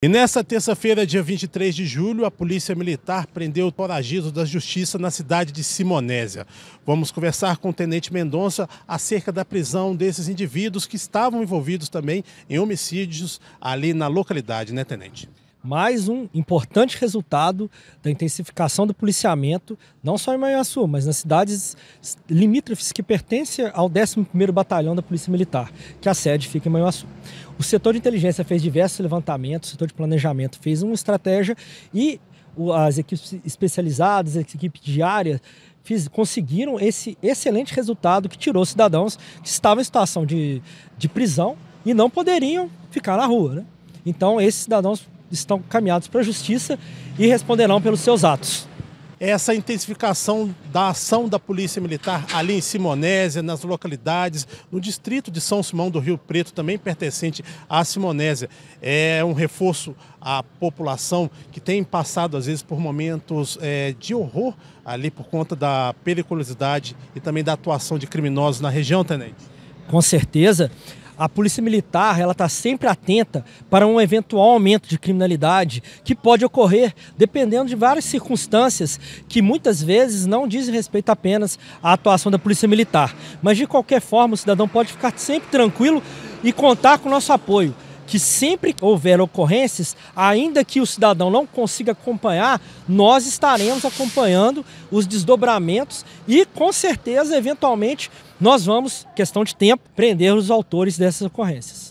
E nesta terça-feira, dia 23 de julho, a Polícia Militar prendeu o foragido da Justiça na cidade de Simonésia. Vamos conversar com o Tenente Mendonça acerca da prisão desses indivíduos que estavam envolvidos também em homicídios ali na localidade, né, Tenente? mais um importante resultado da intensificação do policiamento, não só em Manhuaçu, mas nas cidades limítrofes que pertencem ao 11º Batalhão da Polícia Militar, que a sede fica em Manhuaçu. O setor de inteligência fez diversos levantamentos, o setor de planejamento fez uma estratégia e as equipes especializadas, as equipes diárias conseguiram esse excelente resultado que tirou cidadãos que estavam em situação de, de prisão e não poderiam ficar na rua. Né? Então, esses cidadãos estão caminhados para a justiça e responderão pelos seus atos. Essa intensificação da ação da Polícia Militar ali em Simonésia, nas localidades, no distrito de São Simão do Rio Preto, também pertencente à Simonésia, é um reforço à população que tem passado, às vezes, por momentos é, de horror ali por conta da periculosidade e também da atuação de criminosos na região, Tenente. Com certeza. A polícia militar ela está sempre atenta para um eventual aumento de criminalidade que pode ocorrer dependendo de várias circunstâncias que muitas vezes não dizem respeito apenas à atuação da polícia militar. Mas de qualquer forma, o cidadão pode ficar sempre tranquilo e contar com o nosso apoio que sempre houver ocorrências, ainda que o cidadão não consiga acompanhar, nós estaremos acompanhando os desdobramentos e, com certeza, eventualmente, nós vamos, questão de tempo, prender os autores dessas ocorrências.